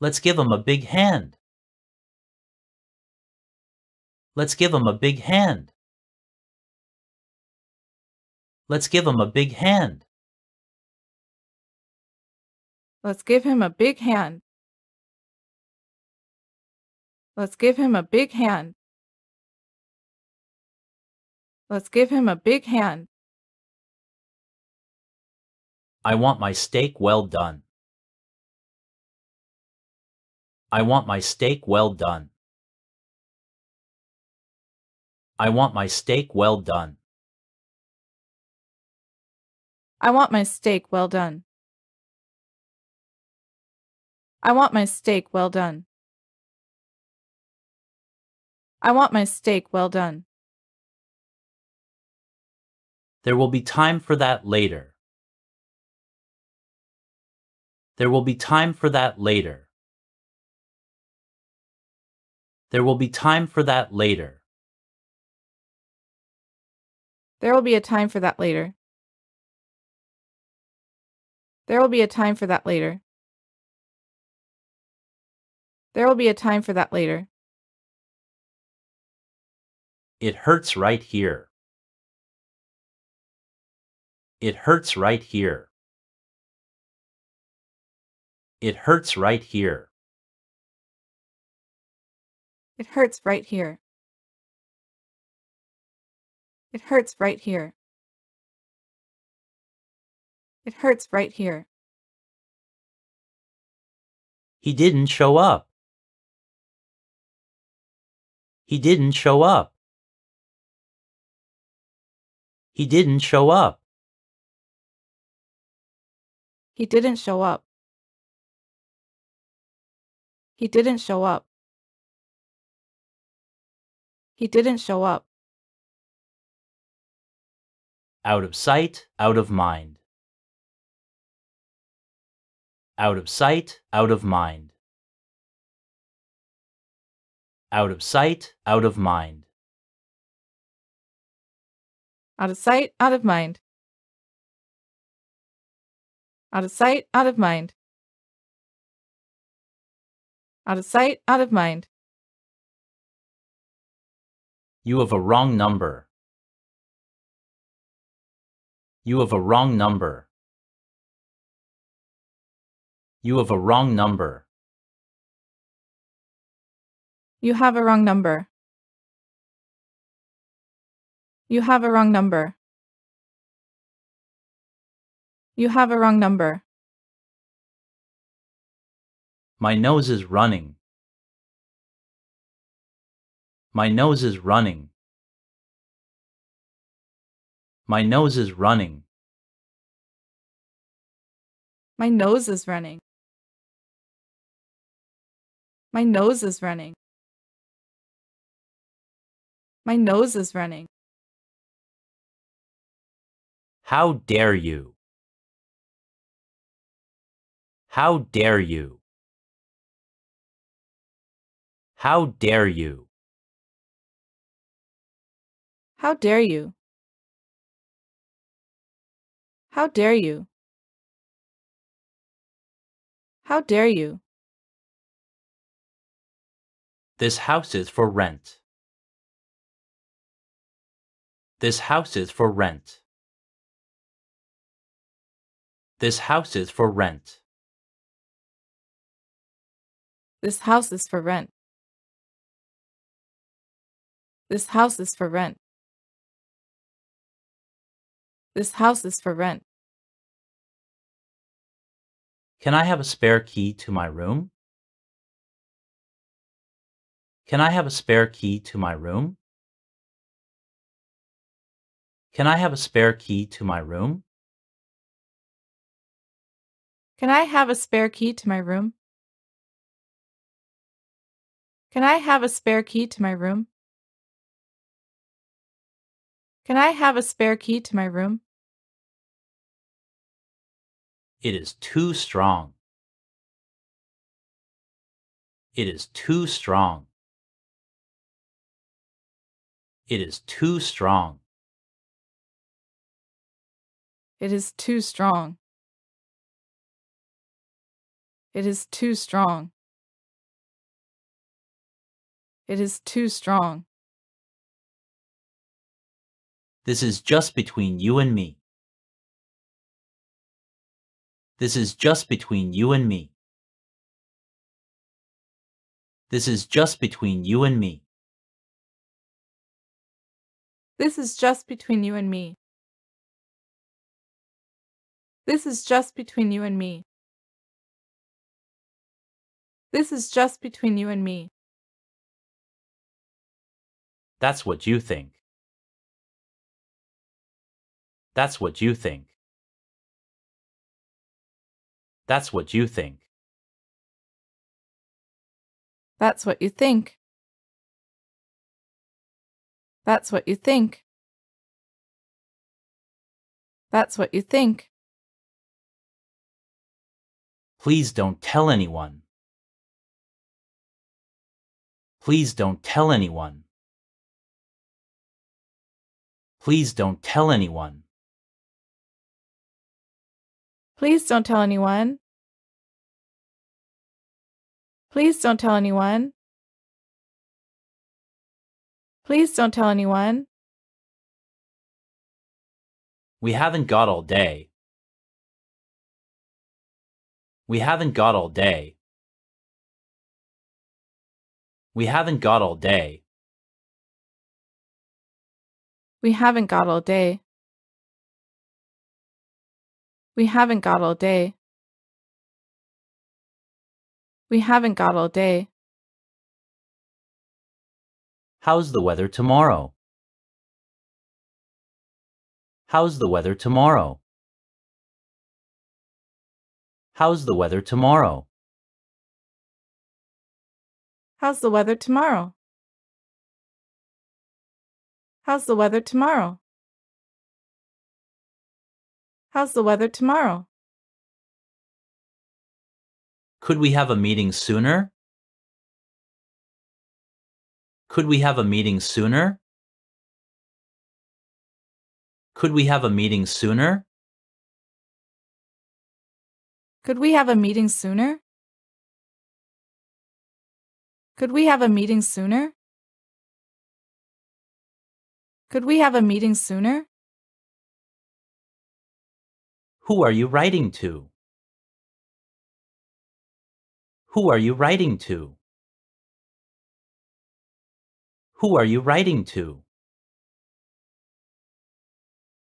Let's give him a big hand. Let's give him a big hand. Let's give him a big hand. Let's give him a big hand. Let's give him a big hand. Let's give him a big hand. I want my steak well done. I want my steak well done. I want my steak well done. I want my steak well done. I want my steak well done. I want my steak well done. There will be time for that later. There will be time for that later. There will be time for that later. There will be a time for that later. There will be a time for that later. There will be a time for that later. It hurts right here. It hurts right here. It hurts right here. It hurts right here. It hurts right here. It hurts right here. He didn't show up. He didn't show up. He didn't show up. He didn't show up. He didn't show up. He didn't show up. Out of sight, out of mind. Out of sight, out of mind. Out of sight, out of mind. Out of sight, out of mind. Out of sight, out of mind. Out of sight, out of mind. You have a wrong number. You have a wrong number. You have a wrong number. You have a wrong number. You have a wrong number. You have a wrong number. My nose is running. My nose is running. My nose is running. My nose is running. My nose is running. My nose is running. How dare you? How dare you? How dare you? How dare you? How dare you? How dare you? This house is for rent. This house is for rent. This house is for rent. This house is for rent. This house is for rent. This house is for rent. Can I have a spare key to my room? Can I have a spare key to my room? Can I have a spare key to my room? Can I have a spare key to my room? Can I have a spare key to my room? Can I have a spare key to my room? It is too strong. It is too strong. It is too strong. It is too strong. It is too strong. It is too strong. This is just between you and me. This is just between you and me. This is just between you and me. This is just between you and me. This is just between you and me. This is just between you and me. That's what you think. That's what you think. That's what you think. That's what you think. That's what you think. That's what you think. Please don't tell anyone. Please don't tell anyone. Please don't tell anyone. Please don't tell anyone. Please don't tell anyone. Please don't tell anyone. We haven't got all day. We haven't got all day. We haven't got all day. We haven't got all day. We haven't got all day. We haven't got all day. How's the weather tomorrow? How's the weather tomorrow? How's the weather tomorrow? How's the weather tomorrow? How's the weather tomorrow? How's the weather tomorrow? Could we have a meeting sooner? Could we have a meeting sooner? Could we have a meeting sooner? Could we have a meeting sooner? Could we have a meeting sooner? Could we have a meeting sooner? Who are you writing to? Who are you writing to? Who are you writing to?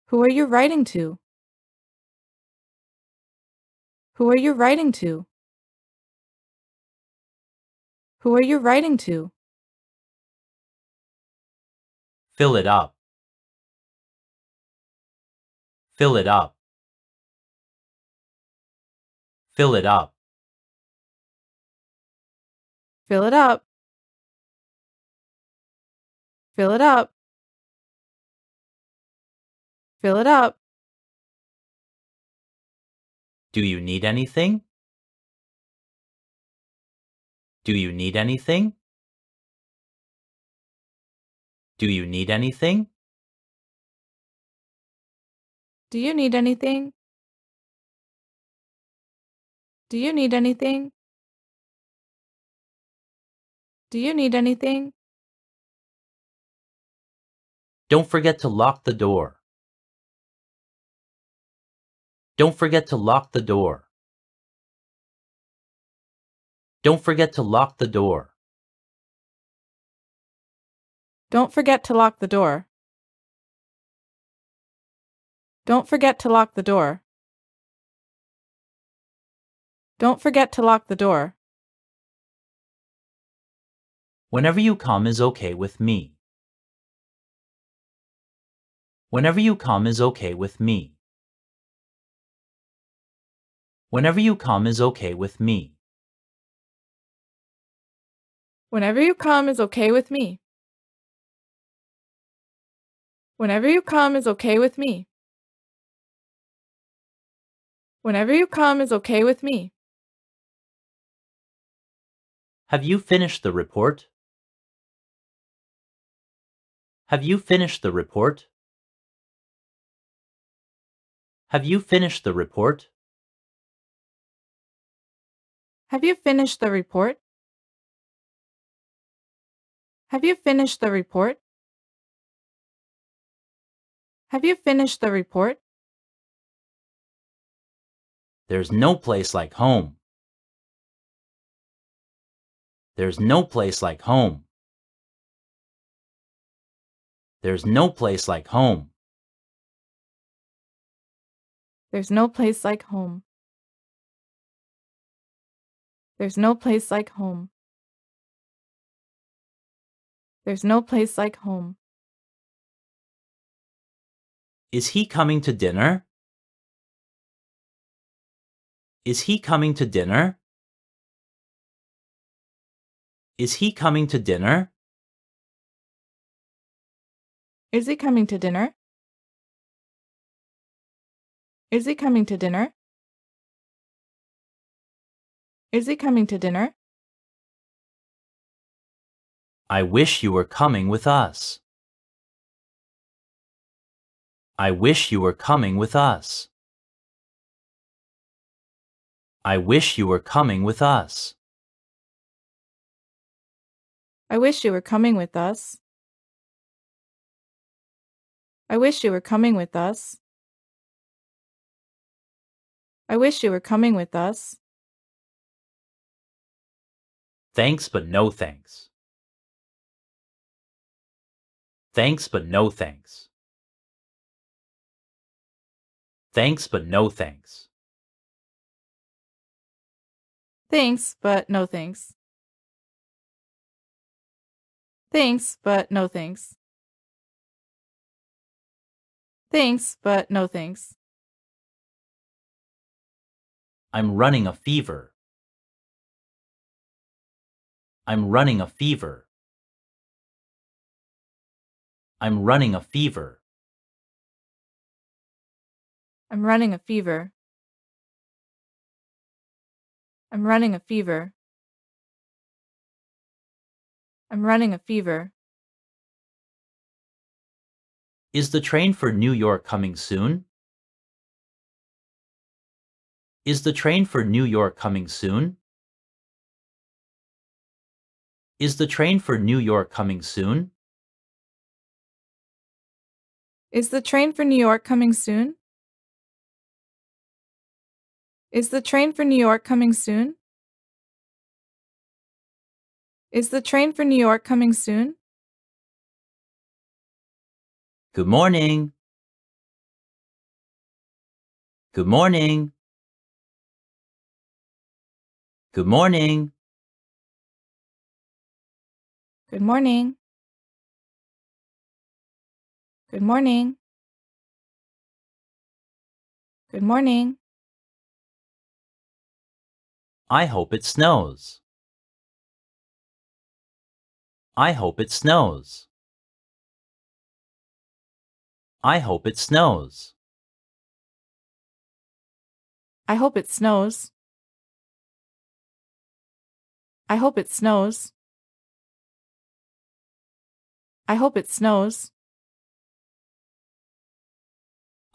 Who are you writing to? Who are you writing to? Who are you writing to? Fill it up. Fill it up. Fill it up. Fill it up. Fill it up. Fill it up. Do you need anything? Do you need anything? Do you need anything? Do you need anything? Do you need anything? Do you need anything? Don't forget to lock the door. Don't forget to lock the door. Don't forget to lock the door. Don't forget to lock the door. Don't forget to lock the door. Don't forget to lock the door. Whenever you come is okay with me. Whenever you come is okay with me. Whenever you come is okay with me. Whenever you come is okay with me. Whenever you come is okay with me. Whenever you come is okay with me. Have you finished the report? Have you finished the report? Have you finished the report? Have you finished the report? Have you finished the report? Have you finished the report? There's no place like home. There's no place like home. There's no place like home. There's no place like home. There's no place like home. There's no place like home. Is he coming to dinner? Is he coming to dinner? Is he coming to dinner? Is he coming to dinner? Is he coming to dinner? Is he coming to dinner? I wish you were coming with us. I wish you were coming with us. I wish you were coming with us. I wish you were coming with us. I wish you were coming with us. I wish you were coming with us. Thanks, but no thanks. Thanks, but no thanks. Thanks, but no thanks. Thanks, but no thanks. Thanks, but no thanks. Thanks, but no thanks. I'm running a fever. I'm running a fever. I'm running a fever. I'm running a fever. I'm running a fever. I'm running a fever. Is the train for New York coming soon? Is the train for New York coming soon? Is the train for New York coming soon? Is the train for New York coming soon? Is the train for New York coming soon? Is the train for New York coming soon? Good morning. Good morning. Good morning. Good morning. Good morning. Good morning. I hope it snows. I hope it snows. I hope it snows. I hope it snows. I hope it snows. I hope it snows.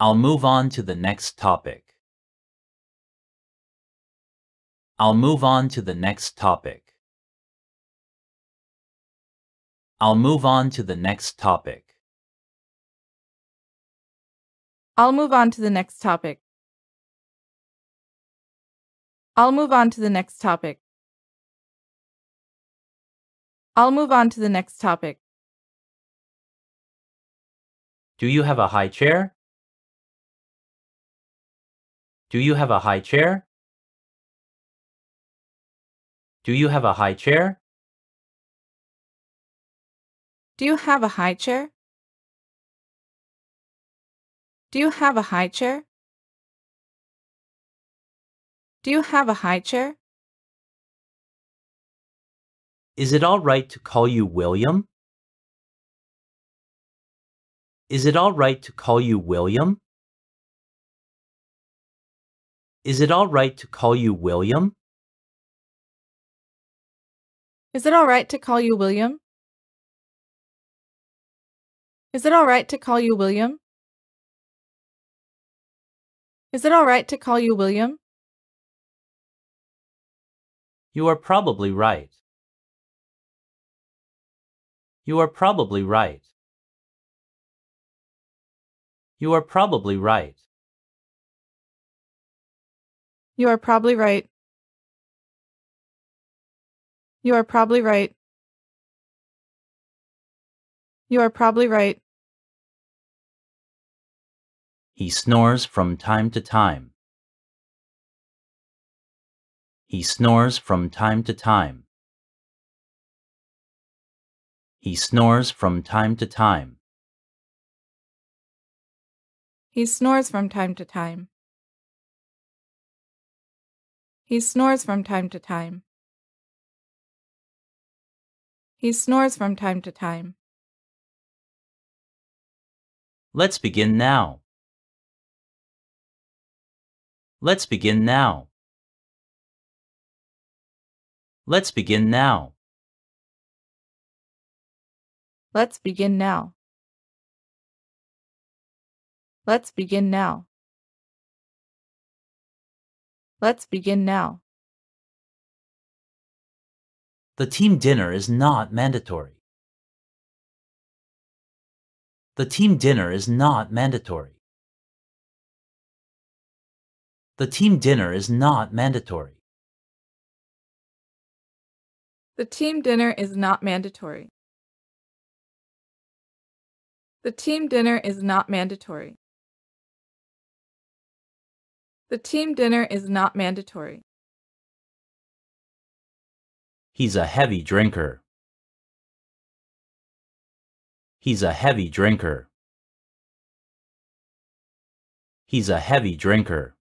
I'll move on to the next topic. I'll move on to the next topic. I'll move on to the next topic. I'll move on to the next topic. I'll move on to the next topic. I'll move on to the next topic. Do you have a high chair? Do you have a high chair? Do you have a high chair? Do you have a high chair? Do you have a high chair? Do you have a high chair? Is it all right to call you William? Is it all right to call you William? Is it all right to call you William? Is it all right to call you William? Is it all right to call you William? Is it all right to call you William? You are probably right. You are probably right. You are probably right. You are probably right. You are probably right. You are probably right. He snores from time to time. He snores from time to time. He snores from time to time. He snores from time to time. He snores from time to time. He snores from time to time. Let's begin now. Let's begin now. Let's begin now. Let's begin now. Let's begin now. Let's begin now. The team dinner is not mandatory. The team dinner is not mandatory. The team dinner is not mandatory. The team dinner is not mandatory. The team dinner is not mandatory. The team dinner is not mandatory. He's a heavy drinker. He's a heavy drinker. He's a heavy drinker.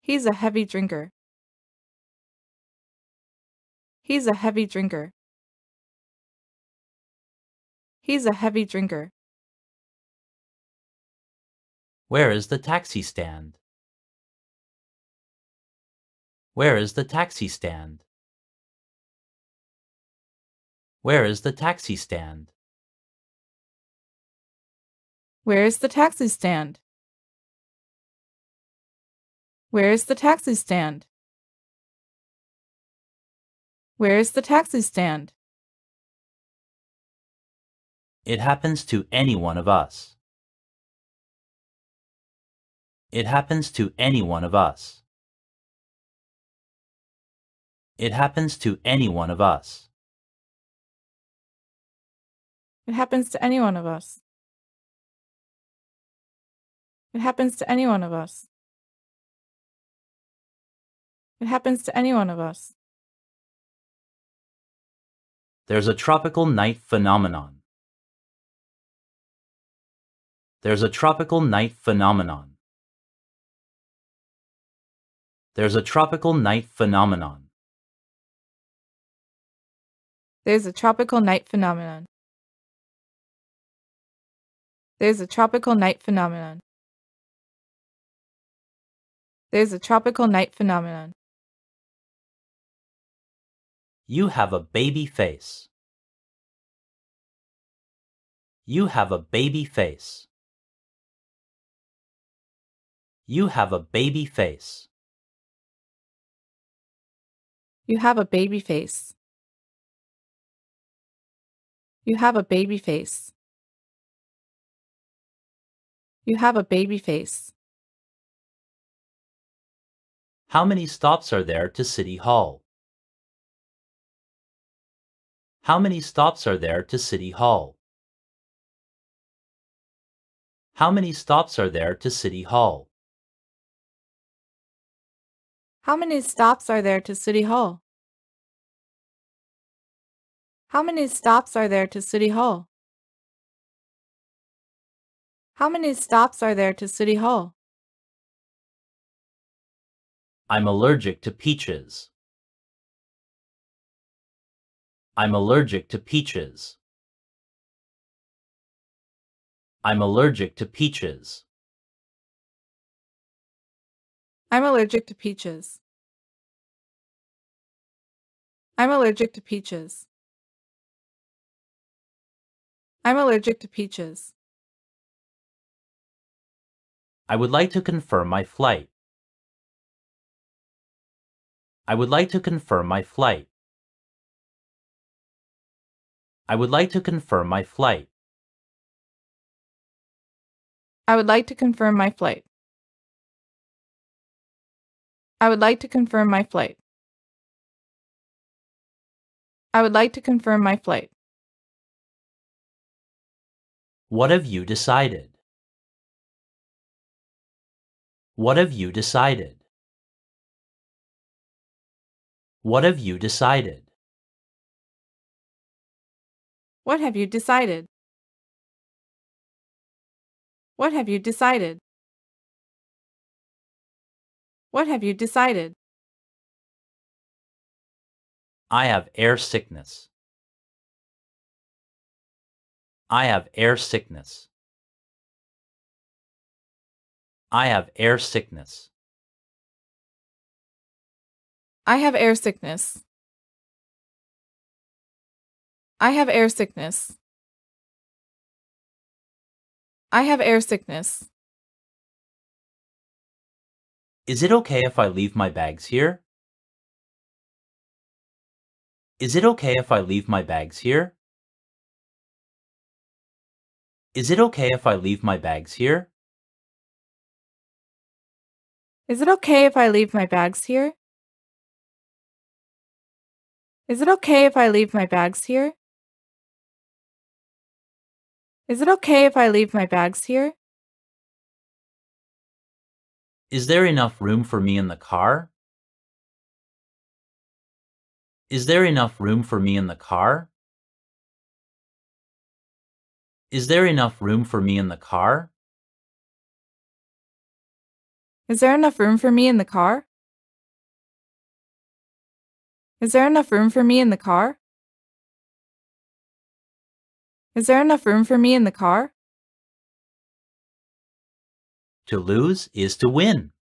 He's a heavy drinker. He's a heavy drinker. He's a heavy drinker. Where is the taxi stand? Where is the taxi stand? Where is the taxi stand? Where is the taxi stand? Where is the taxi stand? Where is the taxi stand? It happens to any one of us. It happens to any one of us. It happens to any one of us. It happens to any one of us. It happens to any one of us. It happens to any one of us. There's a tropical night phenomenon. There's a tropical night phenomenon. There's a tropical night phenomenon. There's a tropical night phenomenon. There's a tropical night phenomenon. There's a tropical night phenomenon. You have a baby face. You have a baby face. You have a baby face. You have a baby face. You have a baby face. You have a baby face. How many stops are there to City Hall? How many stops are there to City Hall? How many stops are there to City Hall? How many stops are there to City Hall? How many stops are there to City Hall? How many stops are there to City Hall? I'm allergic to peaches. I'm allergic to peaches. I'm allergic to peaches. I'm allergic to peaches. I'm allergic to peaches. I'm allergic to peaches. I would like to confirm my flight. I would like to confirm my flight. I would like to confirm my flight. I would like to confirm my flight. I would like to confirm my flight. I would like to confirm my flight. What have you decided? What have you decided? What have you decided? What have you decided? What have you decided? What have you decided? I have air sickness. I have air sickness. I have air sickness. I have air sickness. I have air sickness. I have air sickness. Is it okay if I leave my bags here? Is it okay if I leave my bags here? Is it okay if I leave my bags here? Is it okay if I leave my bags here? Is it okay if I leave my bags here? Is it okay if I leave my bags here? Is there enough room for me in the car? Is there enough room for me in the car? Is there enough room for me in the car? Is there enough room for me in the car? Is there enough room for me in the car? Is there enough room for me in the car? To lose is to win.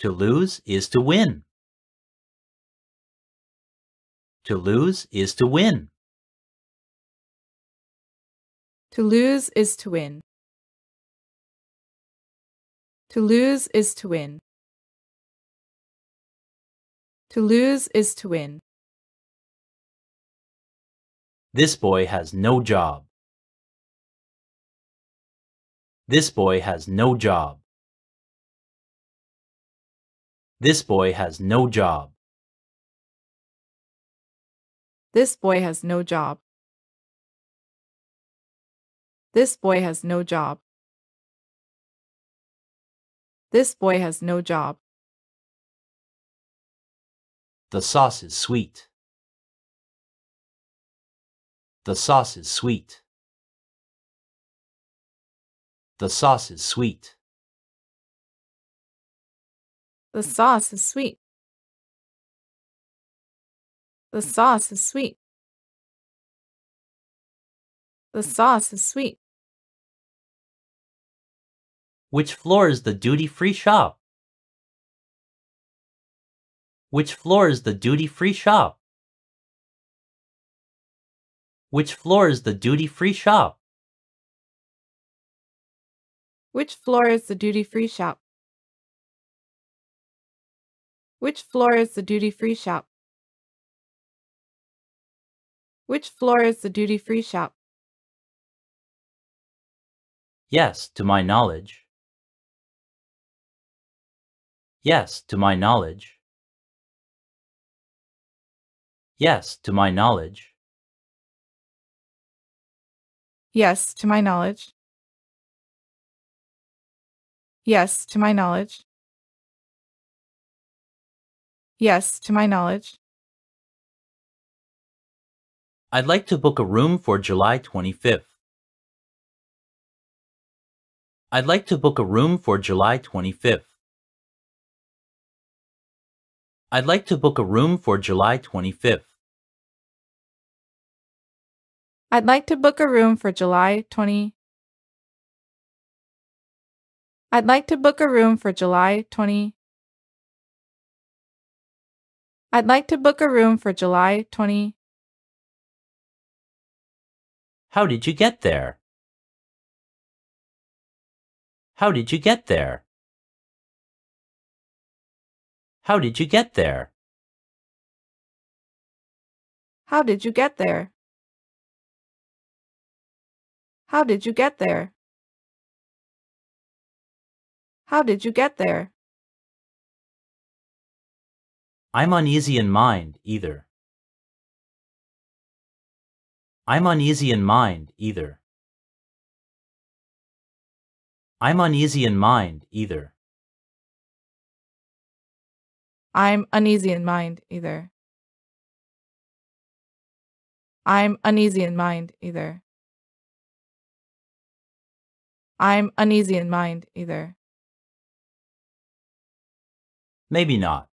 To lose is to win. To lose is to win. To lose is to win. To lose is to win. To lose is to win. This boy has no job. This boy has no job. This boy has no job. This boy has no job. This boy has no job. This boy has no job. The sauce is sweet. The sauce is sweet. The sauce is sweet. The sauce is sweet. The sauce is sweet. The sauce is sweet. Which floor is the duty-free shop? Which floor is the duty-free shop? Which floor is the duty-free shop? Which floor is the duty-free shop? Which floor is the duty-free shop? Which floor is the duty-free shop? Yes, to my knowledge. Yes, to my knowledge. Yes, to my knowledge. Yes, to my knowledge. Yes, to my knowledge. Yes, to my knowledge. I'd like to book a room for July 25th. I'd like to book a room for July 25th. I'd like to book a room for July 25th. I'd like to book a room for July 20 I'd like to book a room for July 20 I'd like to book a room for July 20 How did you get there? How did you get there? How did you get there? How did you get there? How did you get there? How did you get there? I'm uneasy in mind, either. I'm uneasy in mind, either. I'm uneasy in mind, either. I'm uneasy in mind either. I'm uneasy in mind either. I'm uneasy in mind either. Maybe not.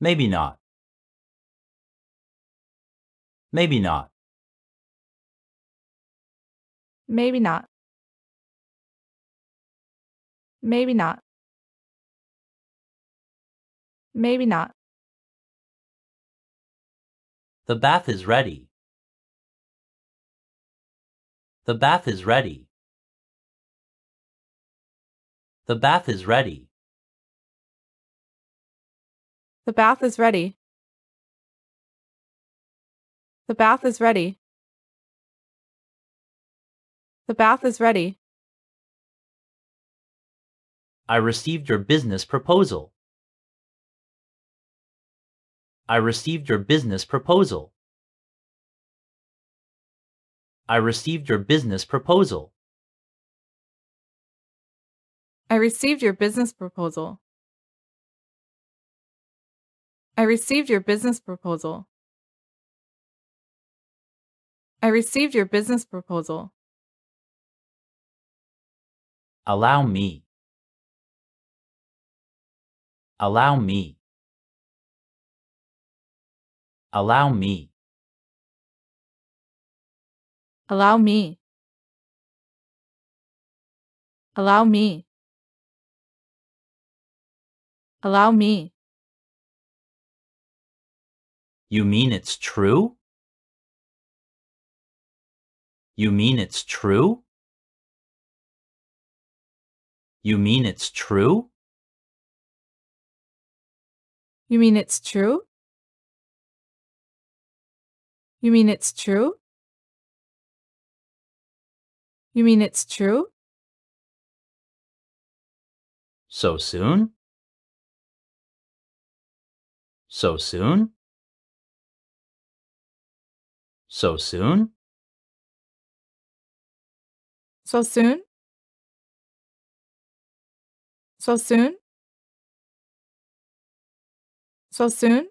Maybe not. Maybe not. Maybe not. Maybe not. Maybe not. The bath is ready. The bath is ready. The bath is ready. The bath is ready. The bath is ready. The bath is ready. I received your business proposal. I received your business proposal. I received your business proposal. I received your business proposal. I received your business proposal. I received your business proposal. Allow me. Allow me. Allow me. Allow me. Allow me. Allow me. You mean it's true? You mean it's true? You mean it's true? You mean it's true? You mean it's true? You mean it's true? So soon? So soon? So soon? So soon? So soon? So soon?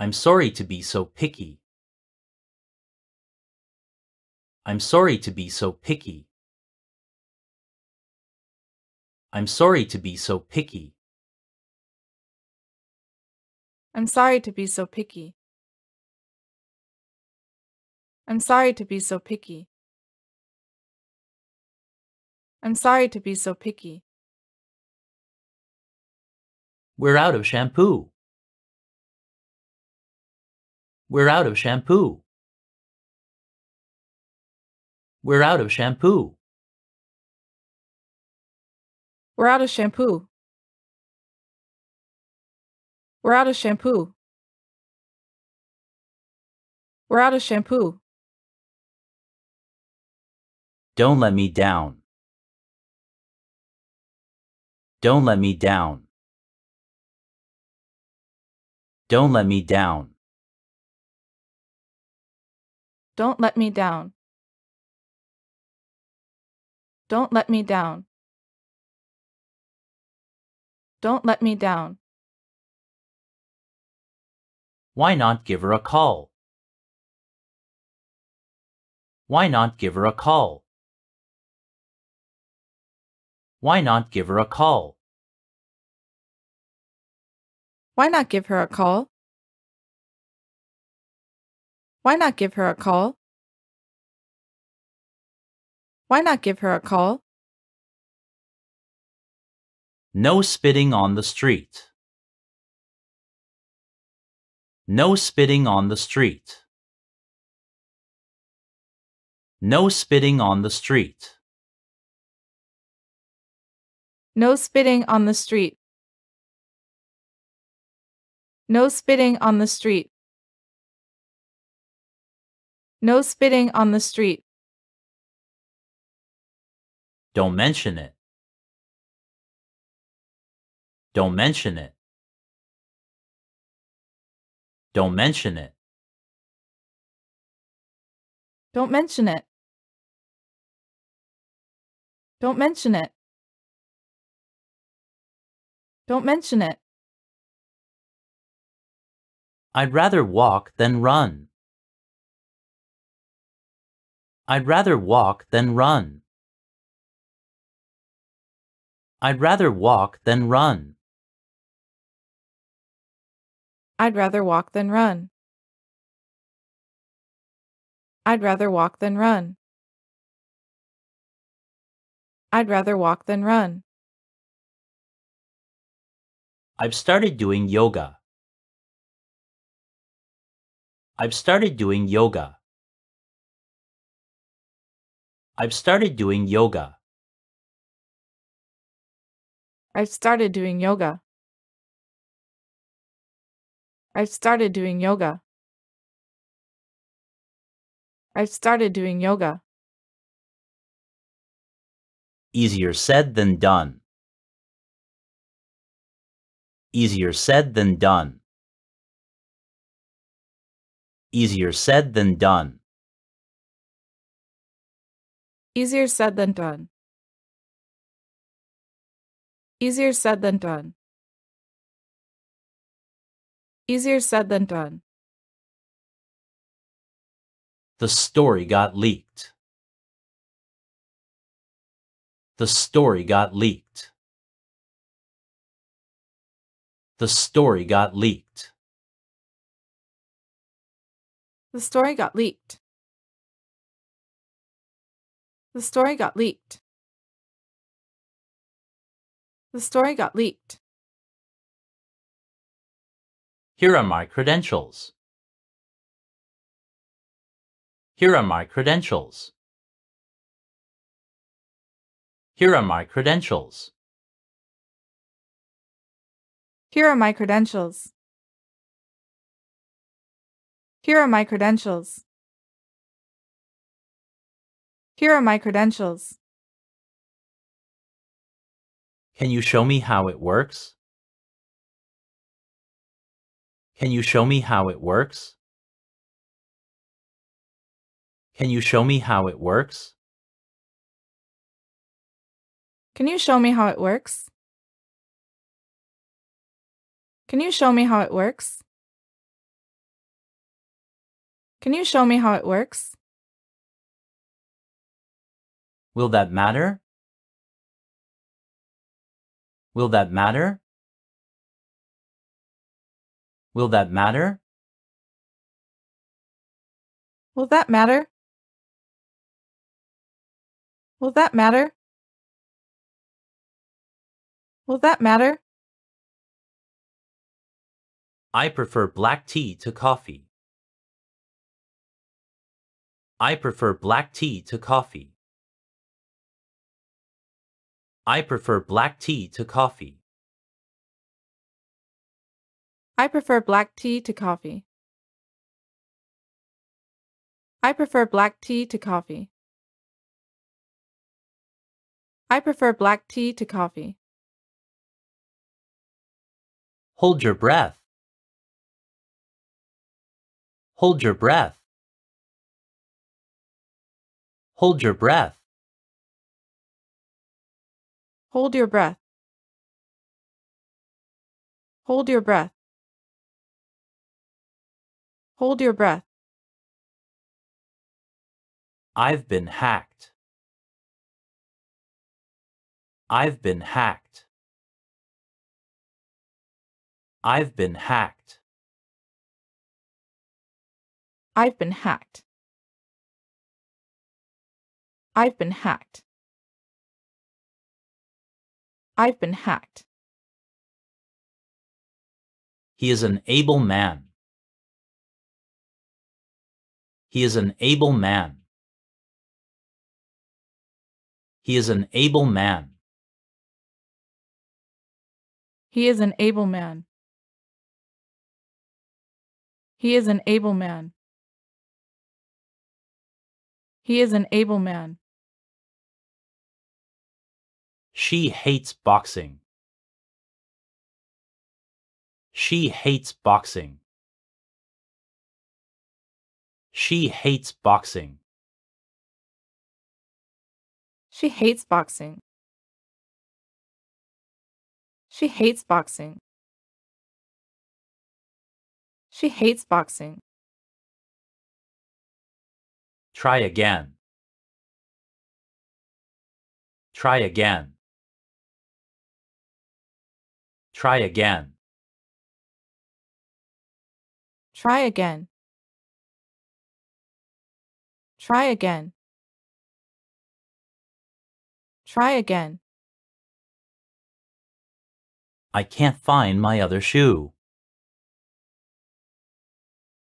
I'm sorry to be so picky. I'm sorry to be so picky. I'm sorry to be so picky. I'm sorry to be so picky. I'm sorry to be so picky. I'm sorry to be so picky. We're out of shampoo. We're out of shampoo. We're out of shampoo. We're out of shampoo. We're out of shampoo. We're out of shampoo. Don't let me down. Don't let me down. Don't let me down. Don't let me down. Don't let me down. Don't let me down. Why not give her a call? Why not give her a call? Why not give her a call? Why not give her a call? Why not give her a call? Why not give her a call? No spitting on the street. No spitting on the street. No spitting on the street. No spitting on the street. No spitting on the street. No spitting on the street. Don't mention it. Don't mention it. Don't mention it. Don't mention it. Don't mention it. Don't mention it. I'd rather walk than run. I'd rather walk than run. I'd rather walk than run. I'd rather walk than run. I'd rather walk than run. I'd rather walk than run. I've started doing yoga. I've started doing yoga. I've started doing yoga. I've started doing yoga. I've started doing yoga. I've started doing yoga. Easier said than done. Easier said than done. Easier said than done. Easier said than done. Easier said than done. Easier said than done. The story got leaked. The story got leaked. The story got leaked. The story got leaked. The story got leaked. The story got leaked. Here are my credentials. Here are my credentials. Here are my credentials. Here are my credentials. Here are my credentials. Here are my credentials. Can you show me how it works? Can you show me how it works? Can you show me how it works? Can you show me how it works? Can you show me how it works? Can you show me how it works? Will that matter? Will that matter? Will that matter? Will that matter? Will that matter? Will that matter? I prefer black tea to coffee. I prefer black tea to coffee. I prefer black tea to coffee. I prefer black tea to coffee. I prefer black tea to coffee. I prefer black tea to coffee. Hold your breath. Hold your breath. Hold your breath. Hold your breath. Hold your breath. Hold your breath. I've been hacked. I've been hacked. I've been hacked. I've been hacked. I've been hacked. I've been hacked. He is an able man. He is an able man. He is an able man. He is an able man. He is an able man. He is an able man. She hates boxing. She hates boxing. She hates boxing. She hates boxing. She hates boxing. She hates boxing. Try again. Try again. Try again. Try again. Try again. Try again. I can't find my other shoe.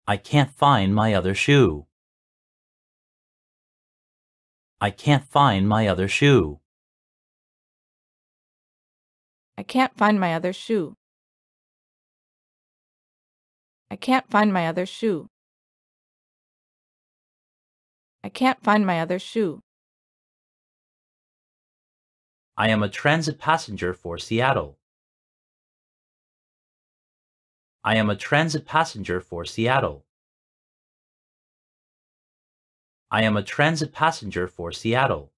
I can't find my other shoe. I can't find my other shoe. I can't find my other shoe. I can't find my other shoe. I can't find my other shoe. I am a transit passenger for Seattle. I am a transit passenger for Seattle. I am a transit passenger for Seattle.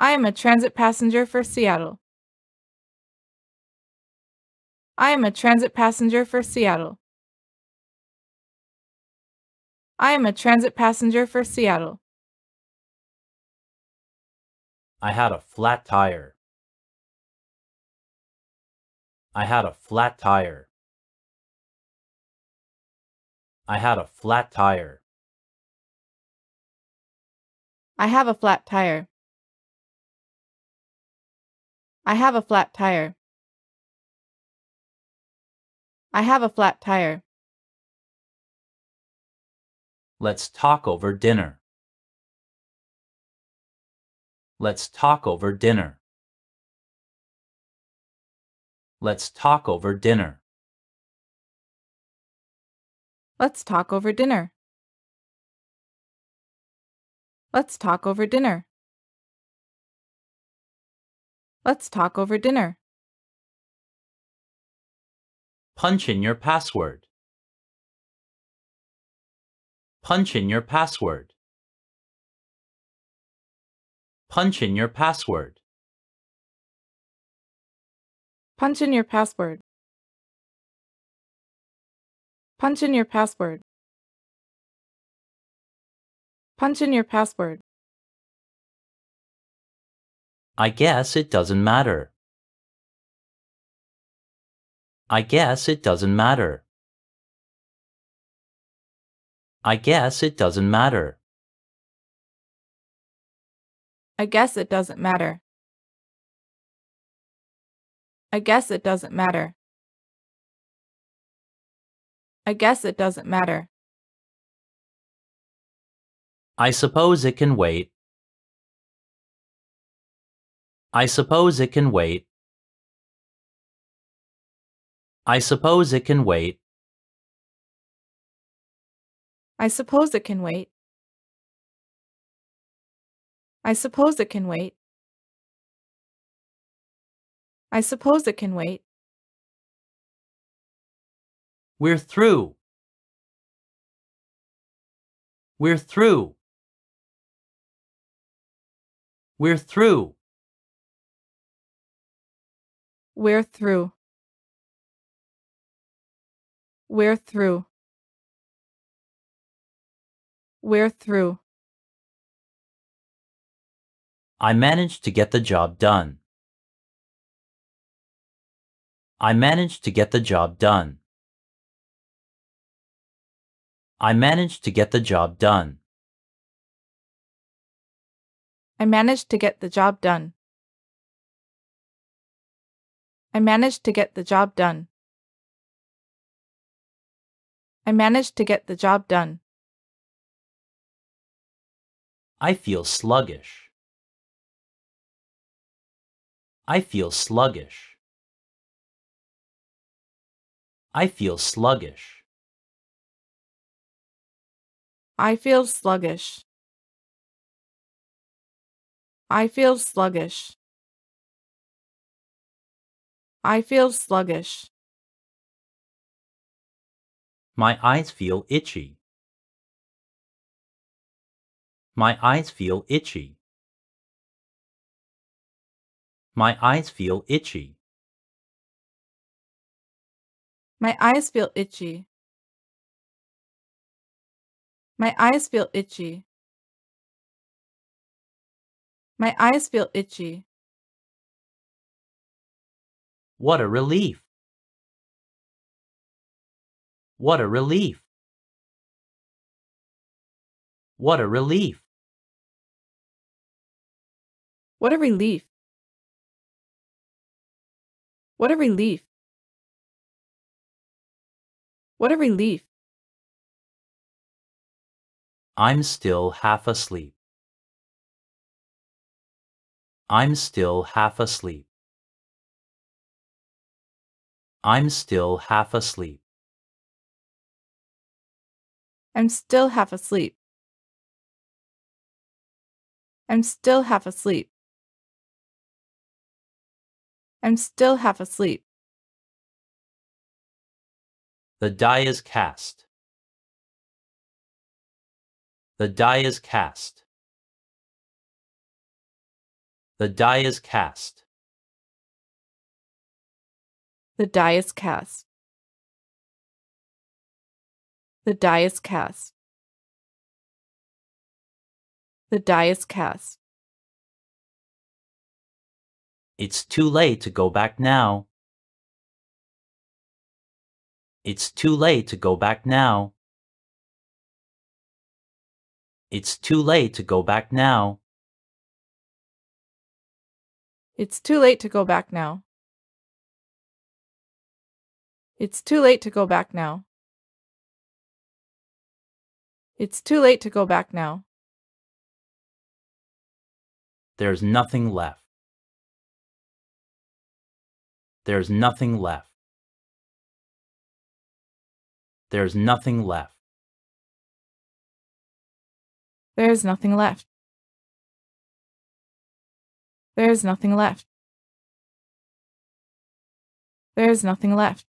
I am a transit passenger for Seattle. I am a transit passenger for Seattle. I am a transit passenger for Seattle. I had a flat tire. I had a flat tire. I had a flat tire. I have a flat tire. I have a flat tire. I have a flat tire. Let's talk over dinner. Let's talk over dinner. Let's talk over dinner. Let's talk over dinner. Let's talk over dinner. Let's talk over dinner. Punch in your password. Punch in your password. Punch in your password. Punch in your password. Punch in your password. Punch in your password. I guess it doesn't matter. I guess it doesn't matter. I guess it doesn't matter. I guess it doesn't matter. I guess it doesn't matter. I guess it doesn't matter. I suppose it can wait. I suppose it can wait. I suppose it can wait. I suppose it can wait. I suppose it can wait. I suppose it can wait. We're through. We're through. We're through. We're through? We're through? We're through? I managed to get the job done. I managed to get the job done. I managed to get the job done. I managed to get the job done. I managed to get the job done. I managed to get the job done. I feel sluggish. I feel sluggish. I feel sluggish. I feel sluggish. I feel sluggish. I feel sluggish. My eyes feel itchy. My eyes feel itchy. My eyes feel itchy. My eyes feel itchy. My eyes feel itchy. My eyes feel itchy. What a relief! What a relief! What a relief! What a relief! What a relief! What a relief! I'm still half asleep. I'm still half asleep. I'm still half asleep. I'm still half asleep. I'm still half asleep. I'm still half asleep. The die is cast. The die is cast. The die is cast. The die is cast. The die is cast. The die is cast. It's too late to go back now. It's too late to go back now. It's too late to go back now. It's too late to go back now. It's too late to go back now. It's too late to go back now. There's nothing left. There's nothing left. There's nothing left. There's nothing left. There's nothing left. There's nothing left.